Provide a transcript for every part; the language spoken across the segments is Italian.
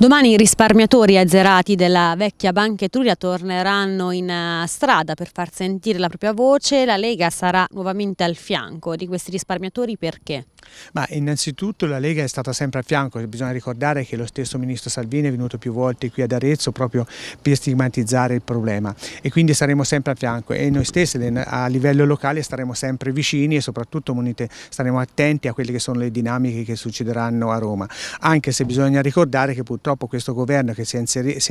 Domani i risparmiatori azzerati della vecchia Banca Etruria torneranno in eh, strada per far sentire la propria voce. La Lega sarà nuovamente al fianco di questi risparmiatori perché? Ma innanzitutto la Lega è stata sempre a fianco, bisogna ricordare che lo stesso ministro Salvini è venuto più volte qui ad Arezzo proprio per stigmatizzare il problema e quindi saremo sempre a fianco e noi stessi a livello locale staremo sempre vicini e soprattutto monite, staremo attenti a quelle che sono le dinamiche che succederanno a Roma, anche se bisogna ricordare che purtroppo questo governo che si è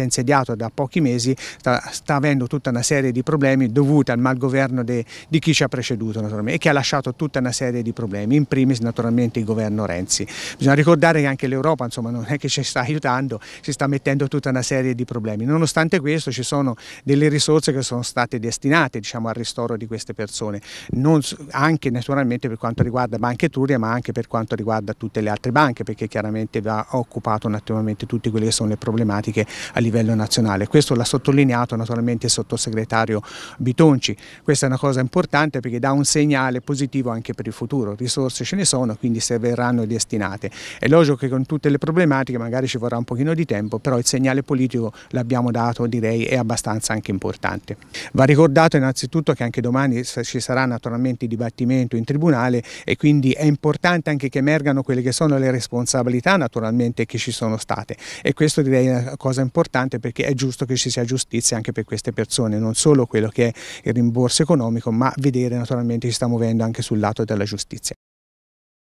insediato da pochi mesi sta, sta avendo tutta una serie di problemi dovuti al malgoverno de, di chi ci ha preceduto naturalmente e che ha lasciato tutta una serie di problemi, in primis naturalmente naturalmente il governo Renzi. Bisogna ricordare che anche l'Europa non è che ci sta aiutando, si sta mettendo tutta una serie di problemi. Nonostante questo ci sono delle risorse che sono state destinate diciamo, al ristoro di queste persone, non, anche naturalmente per quanto riguarda Banca Turia ma anche per quanto riguarda tutte le altre banche perché chiaramente va occupato naturalmente tutte quelle che sono le problematiche a livello nazionale. Questo l'ha sottolineato naturalmente il sottosegretario Bitonci. Questa è una cosa importante perché dà un segnale positivo anche per il futuro. Risorse ce ne sono, quindi se verranno destinate. È logico che con tutte le problematiche magari ci vorrà un pochino di tempo, però il segnale politico l'abbiamo dato, direi, è abbastanza anche importante. Va ricordato innanzitutto che anche domani ci sarà naturalmente il dibattimento in tribunale e quindi è importante anche che emergano quelle che sono le responsabilità naturalmente che ci sono state e questo direi è una cosa importante perché è giusto che ci sia giustizia anche per queste persone, non solo quello che è il rimborso economico ma vedere naturalmente che si sta muovendo anche sul lato della giustizia.